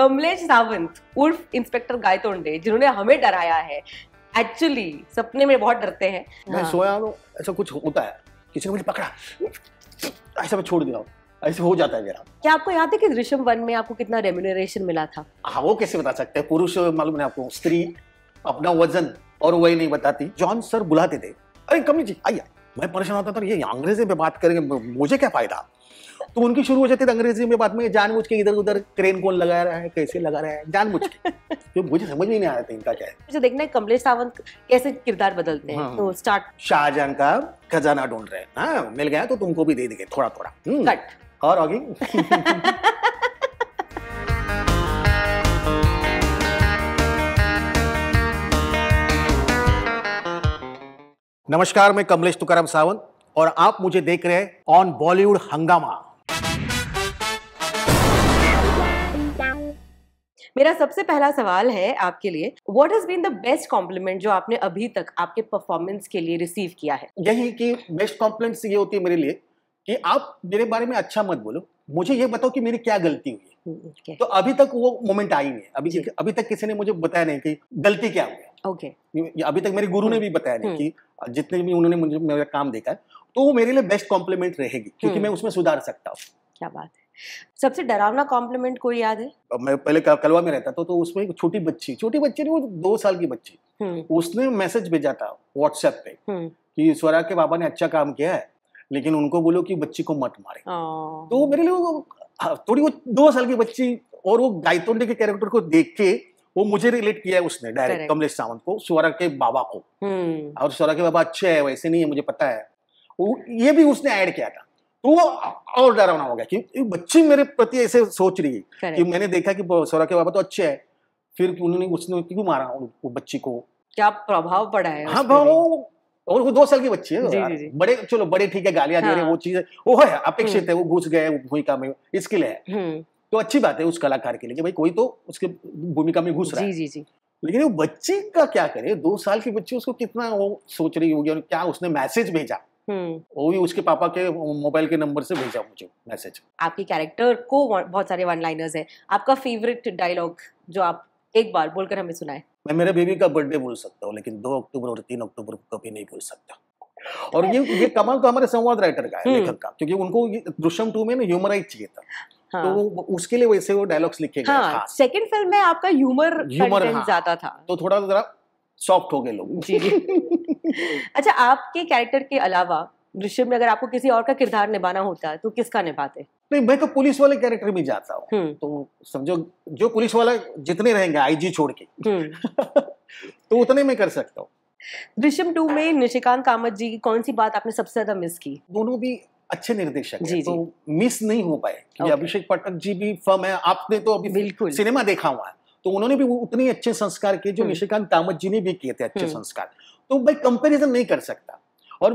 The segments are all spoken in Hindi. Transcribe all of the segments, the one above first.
कमलेश सावंत उर्फ इंस्पेक्टर गायतोंडे जिन्होंने हमें डराया है एक्चुअली सपने में बहुत डरते हैं मैं हाँ। सोया तो ऐसा कुछ होता है किसी ने मुझे पकड़ा ऐसा मैं छोड़ दिया ऐसे हो जाता है मेरा क्या आपको याद है कि ऋषभ वन में आपको कितना रेम्यूनरेशन मिला था हाँ वो कैसे बता सकते हैं पुरुष मालूम है आपको स्त्री अपना वजन और वही नहीं बताती जॉन सर बुलाते थे अरे कमी जी आइए मैं परेशान होता था ये अंग्रेजी में बात करेंगे मुझे क्या फायदा तो उनकी शुरू हो जाती है तो अंग्रेजी में बाद में जानबूझ के इधर उधर क्रेन कौन लगा रहा है कैसे लगा रहा है जानबूझ के तो मुझे समझ में नहीं आ रहा था इनका क्या है मुझे अच्छा, देखना है कमलेश सावंत कैसे किरदार बदलते हैं हाँ। तो स्टार्ट शाहजहां का खजाना ढूंढ रहे हैं हाँ, मिल गया तो तुमको भी दे देंगे थोड़ा थोड़ा कट और आगे नमस्कार मैं कमलेश तुकाराम सावंत और आप मुझे देख रहे हैं ऑन बॉलीवुड हंगामा मेरा सबसे पहला सवाल है आपके लिए what has been the best compliment जो आपने अभी तक आपके परफॉर्मेंस के लिए रिसीव किया है यही कि बेस्ट कॉम्प्लीमेंट ये होती है मेरे लिए कि आप मेरे बारे में अच्छा मत बोलो मुझे ये बताओ कि मेरी क्या गलती हुई हम्म, Okay. तो अभी तक वो मोमेंट आई नहीं अभी जी. अभी तक किसी ने मुझे बताया नहीं कि गलती क्या हुई ओके okay. अभी तक मेरे गुरु ने हम्म, भी बताया नहीं हम्म. कि जितने भी उन्होंने मुझे मेरा काम देखा है तो वो मेरे लिए बेस्ट कॉम्प्लीमेंट रहेगी क्योंकि मैं उसमें सुधार सकता हूँ क्या बात है सबसे डरावना कॉम्प्लीमेंट कोई याद है मैं पहले कलवा में रहता था तो उसमें एक छोटी बच्ची छोटी बच्ची नहीं वो दो साल की बच्ची हम्म। उसने मैसेज भेजा था व्हाट्सएप पे हम्म। कि स्वरा के बाबा ने अच्छा काम किया है लेकिन उनको बोलो कि बच्ची को मत मारे तो मेरे लिए हाँ, थोड़ी वो दो साल की बच्ची और वो गायतोंडे के कैरेक्टर को देख के वो मुझे रिलेट किया है उसने डायरेक्ट कमलेश सावंत को स्वरा के बाबा को हम्म। और स्वरा के बाबा अच्छे है वैसे नहीं है मुझे पता है वो ये भी उसने ऐड किया था तो वो और डरावना हो गया कि बच्ची मेरे प्रति ऐसे सोच रही है कि मैंने देखा कि सौरा के बाबा तो अच्छे है फिर उन्होंने उसने क्यों मारा वो बच्ची को क्या प्रभाव पड़ा है हाँ भाव और वो दो साल की बच्ची है जी, जी, बड़े चलो बड़े ठीक है गालियां हाँ। दे रहे हाँ। वो चीज वो है अपेक्षित हम्म। है वो घुस गए भूमिका में इसके लिए है हम्म। तो अच्छी बात है उस कलाकार के लिए कि भाई कोई तो उसके भूमिका में घुस रहा है जी, जी. लेकिन वो बच्ची का क्या करे दो साल की बच्ची उसको कितना वो सोच रही होगी और क्या उसने मैसेज भेजा हम्म। वो भी उसके पापा के मोबाइल के नंबर से भेजा मुझे मैसेज आपकी कैरेक्टर को बहुत सारे वन लाइनर्स है आपका फेवरेट डायलॉग जो आप एक बार बोलकर हमें सुनाए मैं मेरे बेबी का बर्थडे बोल सकता हूँ लेकिन दो अक्टूबर और तीन अक्टूबर को कभी नहीं बोल सकता और ये ये कमाल तो हमारे संवाद राइटर का है हम्म। लेखक का क्योंकि उनको दृश्यम टू में ना ह्यूमराइज चाहिए था हाँ. तो उसके लिए वैसे वो डायलॉग्स लिखे हाँ, गए हाँ। सेकंड फिल्म हाँ। में आपका ह्यूमर ह्यूमर हाँ, ज्यादा था तो थोड़ा जरा सॉफ्ट हो गए लोग जी जी अच्छा आपके कैरेक्टर के अलावा दृश्य में अगर आपको किसी और का किरदार निभाना होता है तो किसका निभाते नहीं मैं तो पुलिस वाले कैरेक्टर में जाता हूँ हम्म। तो समझो जो पुलिस वाला जितने रहेंगे आईजी छोड़ के हम्म। तो उतने में कर सकता हूँ दृश्यम टू में निशिकांत कामत जी की कौन सी बात आपने सबसे ज्यादा मिस की दोनों भी अच्छे निर्देशक जी, तो मिस नहीं हो पाए अभिषेक पटक जी भी फर्म है आपने तो अभी सिनेमा देखा हुआ है तो उन्होंने भी उतने अच्छे संस्कार किए जो हम्म। निशिकांत कामत जी ने भी किए थे अच्छे हम्म। संस्कार तो भाई कंपेरिजन नहीं कर सकता और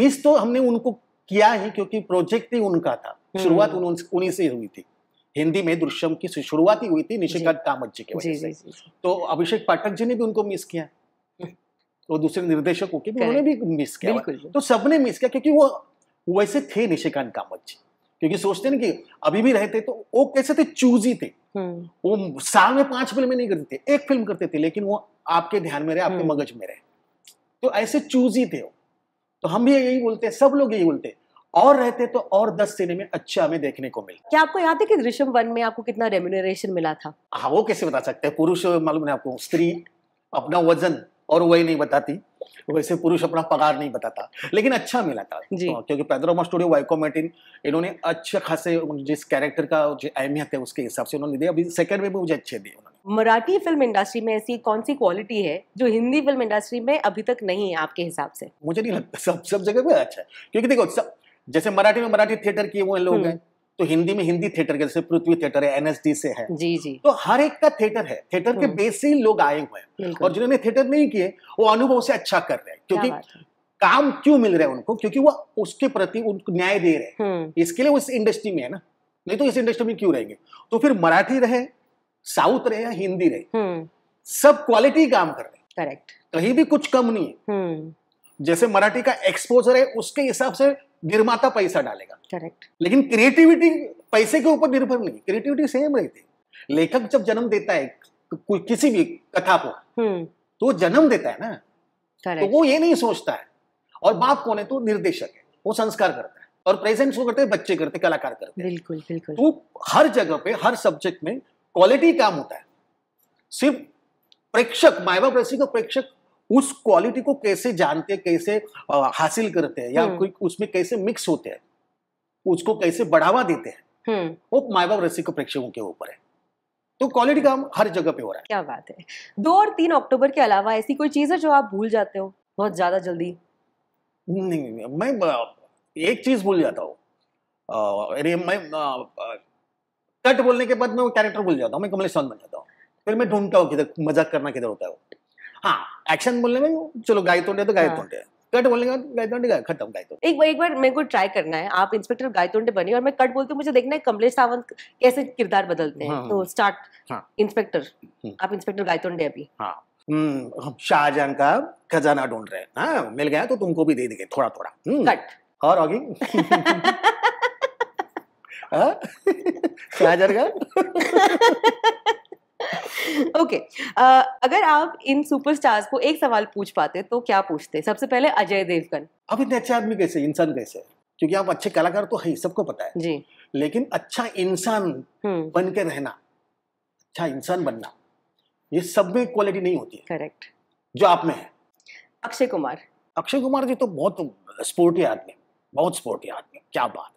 मिस तो हमने उनको किया ही क्योंकि प्रोजेक्ट ही उनका था हम्म। शुरुआत उन्हीं से हुई थी हिंदी में दृश्यम की शुरुआत ही हुई थी निशिकांत कामत जी के वजह से तो अभिषेक पाठक जी ने भी उनको मिस किया और दूसरे निर्देशकों के भी उन्होंने भी मिस किया तो सबने मिस किया क्योंकि वो वैसे थे निशिकांत कामत जी क्योंकि सोचते ना कि अभी भी रहते तो वो कैसे थे चूजी थे हम्म। वो साल में पांच फिल्में नहीं करते थे एक फिल्म करते थे लेकिन वो आपके ध्यान में रहे आपके हम्म। मगज में रहे तो ऐसे चूजी थे वो तो हम भी यही बोलते हैं सब लोग यही बोलते हैं और रहते तो और दस सिनेमे अच्छा हमें देखने को मिले क्या आपको याद है कि दृश्यम वन में आपको कितना रेम्यूनरेशन मिला था हाँ वो कैसे बता सकते हैं पुरुष मालूम है आपको स्त्री अपना वजन और वही नहीं बताती वैसे पुरुष अपना पगार नहीं बताता लेकिन अच्छा मिला था तो, क्योंकि पैदरोमा स्टूडियो वाइकोमेटिन इन्होंने अच्छे खासे जिस कैरेक्टर का जो अहमियत है उसके हिसाब से उन्होंने दिया अभी सेकंड में भी मुझे अच्छे दिए उन्होंने मराठी फिल्म इंडस्ट्री में ऐसी कौन सी क्वालिटी है जो हिंदी फिल्म इंडस्ट्री में अभी तक नहीं है आपके हिसाब से मुझे नहीं लगता सब सब जगह पे अच्छा है क्योंकि देखो सब जैसे मराठी में मराठी थिएटर किए हुए लोग हम्म। हैं तो हिंदी में हिंदी थिएटर के जैसे पृथ्वी थिएटर है एनएसडी से है जी जी तो हर एक का थिएटर है थिएटर के बेस हम्म। से ही लोग आए हुए हैं और जिन्होंने थिएटर नहीं किए वो अनुभव से अच्छा कर रहे हैं क्योंकि काम क्यों मिल रहा है उनको क्योंकि वो उसके प्रति उनको न्याय दे रहे हैं हम्म। इसके लिए उस इंडस्ट्री में है ना नहीं तो इस इंडस्ट्री में क्यों रहेंगे तो फिर मराठी रहे साउथ रहे या हिंदी रहे हम्म। सब क्वालिटी काम कर रहे हैं करेक्ट कहीं भी कुछ कम नहीं है जैसे मराठी का एक्सपोजर है उसके हिसाब से निर्माता पैसा डालेगा करेक्ट लेकिन क्रिएटिविटी पैसे के ऊपर निर्भर नहीं क्रिएटिविटी सेम रहती है लेखक जब जन्म देता है कोई किसी भी कथा को हम्म। तो जन्म देता है ना तो वो ये नहीं सोचता है और बाप कौन है तो निर्देशक है वो संस्कार करता है और प्रेजेंट शो करते बच्चे करते कलाकार करते बिल्कुल बिल्कुल तो हर जगह पे हर सब्जेक्ट में क्वालिटी काम होता है सिर्फ प्रेक्षक माइबा प्रेसी का प्रेक्षक उस क्वालिटी को कैसे जानते हैं कैसे हासिल करते हैं या हम्म। उसमें कैसे मिक्स होते हैं उसको कैसे बढ़ावा देते हैं हम्म। वो माए बाप रसिक प्रेक्षकों के ऊपर है तो क्वालिटी काम हर जगह पे हो रहा है क्या बात है दो और तीन अक्टूबर के अलावा ऐसी कोई चीज है जो आप भूल जाते हो बहुत ज्यादा जल्दी नहीं मैं एक चीज भूल जाता हूँ मैं कट बोलने के बाद मैं वो कैरेक्टर भूल जाता हूँ मैं कमलेश बन जाता हूँ फिर मैं ढूंढता हूँ किधर मजाक करना किधर होता है वो एक्शन हाँ, बोलने में चलो गाय तोड़े तो गाय हाँ। तोड़े कट बोलने गाय तोड़े गाय खत्म गाय तोड़े एक बार एक बार मेरे को ट्राई करना है आप इंस्पेक्टर गाय तोड़े बने और मैं कट बोलती हूँ मुझे देखना है कमलेश सावंत कैसे किरदार बदलते हैं हाँ, तो स्टार्ट हम्म। इंस्पेक्टर आप इंस्पेक्टर गाय तोड़े अभी हाँ हम्म, शाहजहां का खजाना ढूंढ रहे हैं हाँ, मिल गया तो तुमको भी दे देंगे थोड़ा थोड़ा हम्म। कट और आगे शाहजहां का ओके अगर आप इन सुपरस्टार्स को एक सवाल पूछ पाते तो क्या पूछते सबसे पहले अजय देवगन अब इतने अच्छे आदमी कैसे इंसान कैसे क्योंकि आप अच्छे कलाकार तो है सबको पता है जी लेकिन अच्छा इंसान हम्म। बन के रहना अच्छा इंसान बनना ये सब में क्वालिटी नहीं होती करेक्ट जो आप में है अक्षय कुमार अक्षय कुमार जी तो बहुत स्पोर्टी आदमी बहुत स्पोर्टी आदमी क्या बात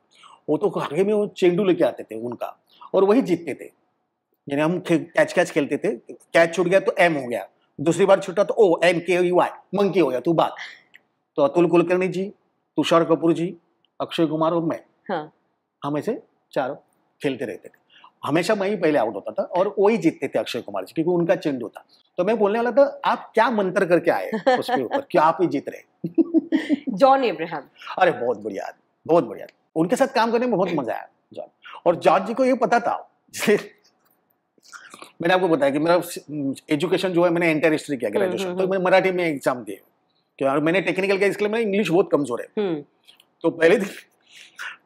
वो तो आगे में वो चेंडू लेके आते थे उनका और वही जीतते थे यानी हम कैच कैच खेलते थे कैच छूट गया तो एम हो गया दूसरी बार छूटा तो ओ एम के यू आई मंकी हो गया तू बात तो अतुल कुलकर्णी जी तुषार कपूर जी अक्षय कुमार और मैं हाँ। हम ऐसे चार खेलते रहते थे हमेशा मैं ही पहले आउट होता था और वही जीतते थे अक्षय कुमार जी क्योंकि उनका चेंड होता तो मैं बोलने वाला था आप क्या मंत्र करके आए उसके ऊपर क्या आप ही जीत रहे जॉन इब्राहम अरे बहुत बढ़िया बहुत बढ़िया उनके साथ काम करने में बहुत मजा आया जॉन और जॉन जी को ये पता था मैंने आपको बताया कि मेरा एजुकेशन जो है मैंने इंटर हिस्ट्री किया ग्रेजुएशन हम्म, हम्म, तो हम्म। मैं मराठी में एग्जाम दिए क्यों मैंने टेक्निकल किया इसके लिए मेरा इंग्लिश बहुत कमजोर है तो पहले दिन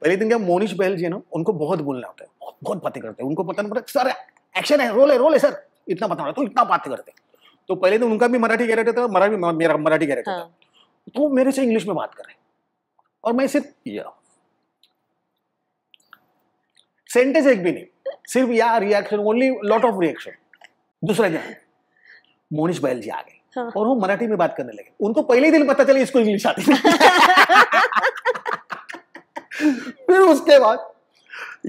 पहले दिन क्या मोनिश बहल जी ना उनको बहुत बोलना होता है बहुत, बहुत बातें करते हैं उनको पता नहीं पता मतलब, सर एक्शन है रोल है रोल है सर इतना पता तो इतना बातें करते हैं तो पहले दिन उनका भी मराठी कैरेक्टर था मराठी मेरा मराठी कैरेक्टर था हाँ। तो मेरे से इंग्लिश में बात कर रहे और मैं सिर्फ सेंटेंस एक भी नहीं सिर्फ या reaction only lot of reaction दूसरा जहां मोनिश बैल जी आ गए हाँ. और वो मराठी में बात करने लगे उनको पहले ही दिन पता चले इसको इंग्लिश आती है फिर उसके बाद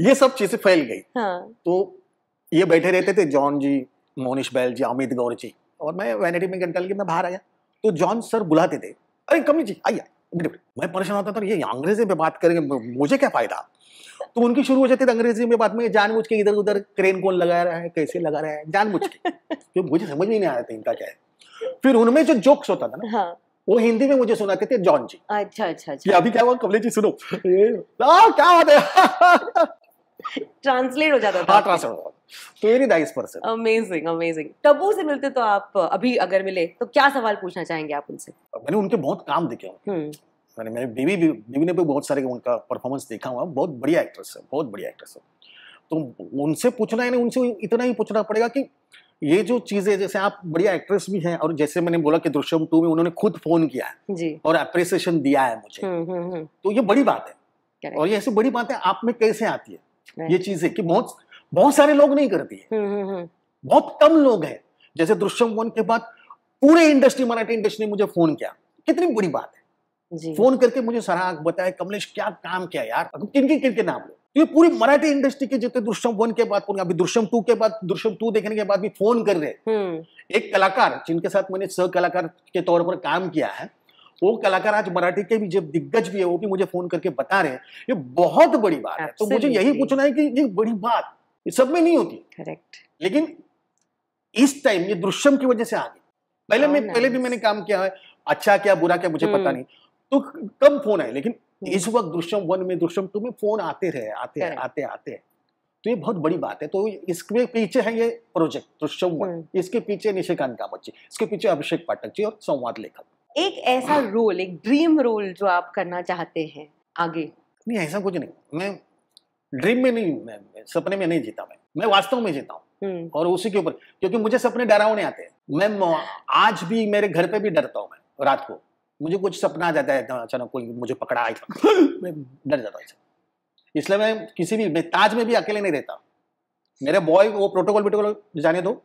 ये सब चीजें फैल गई हाँ. तो ये बैठे रहते थे जॉन जी मोनिश बैल जी अमित गौर जी और मैं वैनिटी में घंटा लेकर मैं बाहर आया तो जॉन सर बुलाते थे अरे कमी जी आइए मैं परेशान होता था ये अंग्रेजी में बात करेंगे मुझे क्या फायदा तो उनकी शुरू हो जाती थी अंग्रेजी में बात में जानबूझ के इधर उधर क्रेन कौन लगा रहा है कैसे लगा रहा है जानबूझ के क्योंकि मुझे समझ में नहीं आ रहा था इनका क्या है फिर उनमें जो जोक्स होता था ना हाँ। वो हिंदी में मुझे सुनाते थे जॉन जी अच्छा अच्छा अच्छा अभी क्या हुआ कमले जी सुनो क्या बात है ट्रांसलेट हो जाता था ट्रांसलेट हाँ, हो तो very nice person amazing amazing Tabu से मिलते तो आप अभी अगर मिले तो क्या सवाल पूछना चाहेंगे आप उनसे मैंने उनके बहुत काम देखे हम्म। मैंने मैंने बीवी बीवी ने भी बहुत सारे उनका परफॉर्मेंस देखा हुआ बहुत बढ़िया एक्ट्रेस है बहुत बढ़िया एक्ट्रेस है तो उनसे पूछना है उनसे इतना ही पूछना पड़ेगा कि ये जो चीजें जैसे आप बढ़िया एक्ट्रेस भी हैं और जैसे मैंने बोला कि दृश्यम टू में उन्होंने खुद फोन किया है और अप्रिसिएशन दिया है मुझे हम्म, हम्म, तो ये बड़ी बात है और ये ऐसी बड़ी बात है आप में कैसे आती है ये चीज है कि बहुत बहुत सारे लोग नहीं करती हैं हम्म, हम्म, हम्म। बहुत कम लोग हैं जैसे दृश्यम वन के बाद पूरे इंडस्ट्री मराठी इंडस्ट्री ने मुझे फोन किया कितनी बुरी बात है फोन करके मुझे सराहक बताया कमलेश क्या काम किया यार किन किन के नाम लो तो ये पूरी मराठी इंडस्ट्री के जितने दृश्यम वन के बाद अभी दृश्यम टू के बाद दृश्यम टू देखने के बाद भी फोन कर रहे एक कलाकार जिनके साथ मैंने सह कलाकार के तौर पर काम किया है वो कलाकार आज मराठी के भी जब दिग्गज भी है वो भी मुझे फोन करके बता रहे हैं ये बहुत बड़ी बात है तो मुझे यही पूछना है कि ये बड़ी बात ये सब में नहीं होती करेक्ट लेकिन इस टाइम ये दृश्यम की वजह से आ गई पहले हाँ, मैं पहले भी मैंने काम किया है अच्छा क्या बुरा क्या मुझे पता हम्म। नहीं तो कम फोन आए लेकिन हम्म। इस वक्त दृश्यम वन में दृश्यम टू में फोन आते रहे आते आते आते तो ये बहुत बड़ी बात है तो इसके पीछे है ये प्रोजेक्ट दृश्यम वन हम्म। इसके पीछे निशिकांत कामत जी इसके पीछे अभिषेक पाठक जी और संवाद लेखक एक ऐसा रोल एक ड्रीम रोल जो आप करना चाहते हैं आगे नहीं ऐसा कुछ नहीं मैं ड्रीम में नहीं मैं सपने में नहीं जीता मैं मैं वास्तव में जीता हूँ हम्म। और उसी के ऊपर क्योंकि मुझे सपने डरावने आते हैं मैं आज भी मेरे घर पे भी डरता हूँ मैं रात को मुझे कुछ सपना आ जाता है तो अचानक कोई मुझे पकड़ा आएगा तो मैं डर जाता हूँ इसलिए मैं किसी भी मैं ताज में भी अकेले नहीं रहता मेरे बॉय वो प्रोटोकॉल प्रोटोकॉल जाने दो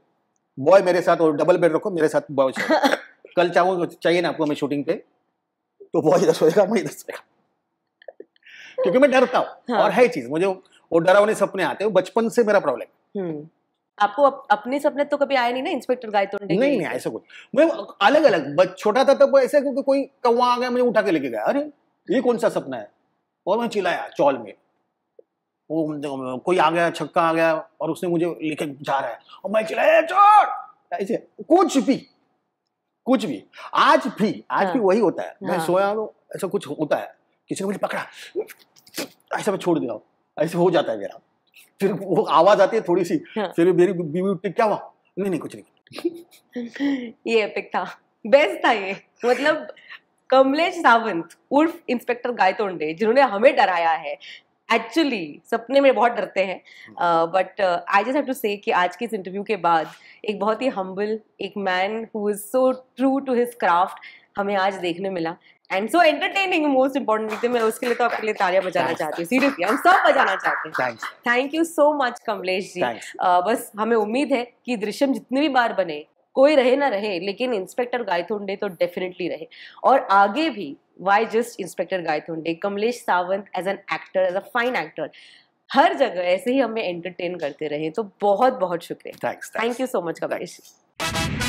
बॉय मेरे साथ और डबल बेड रखो मेरे साथ बॉय कल चाहो तो चाहिए ना आपको हमें शूटिंग पे तो वो इधर सोएगा मैं इधर सोएगा क्योंकि मैं डरता हूँ हाँ. और है चीज मुझे वो डरावने सपने आते हैं बचपन से मेरा प्रॉब्लम हम्म, आपको अप, अपने सपने तो कभी आए नहीं ना इंस्पेक्टर गाय तो नहीं नहीं ऐसा कुछ मैं अलग अलग छोटा था तब ऐसा क्योंकि कोई कौवा आ गया मुझे उठा के लेके गया अरे ये कौन सा सपना है और मैं चिल्लाया चौल में वो कोई आ गया छक्का आ गया और उसने मुझे लेके जा रहा है और मैं चिल्लाया चौल ऐसे कुछ भी कुछ भी आज भी आज हाँ, भी वही होता है मैं हाँ। सोया हूँ ऐसा कुछ होता है किसी ने मुझे पकड़ा ऐसा मैं छोड़ दिया ऐसे हो जाता है मेरा फिर वो आवाज आती है थोड़ी सी हाँ। फिर मेरी बीवी उठती क्या हुआ नहीं नहीं कुछ नहीं ये एपिक था बेस्ट था ये मतलब कमलेश सावंत उर्फ इंस्पेक्टर गायतोंडे जिन्होंने हमें डराया है एक्चुअली सपने में बहुत डरते हैं but I just have to say कि आज के इस इंटरव्यू के बाद एक बहुत ही हम्बल एक man who is so true to his craft हमें आज देखने मिला and so entertaining most important मैं उसके लिए तो आपके लिए तालियां बजाना चाहती हूँ सीरियसली हम सब बजाना चाहते हैं thank you so much Kamlesh ji बस हमें उम्मीद है कि दृश्यम जितनी भी बार बने कोई रहे ना रहे लेकिन इंस्पेक्टर गायथोंडे तो डेफिनेटली रहे और आगे भी why just Inspector Gaythonde Kamlesh Sawant as an actor as a fine actor हर जगह ऐसे ही हमें एंटरटेन करते रहे तो बहुत बहुत शुक्रिया थैंक यू सो मच कबाइश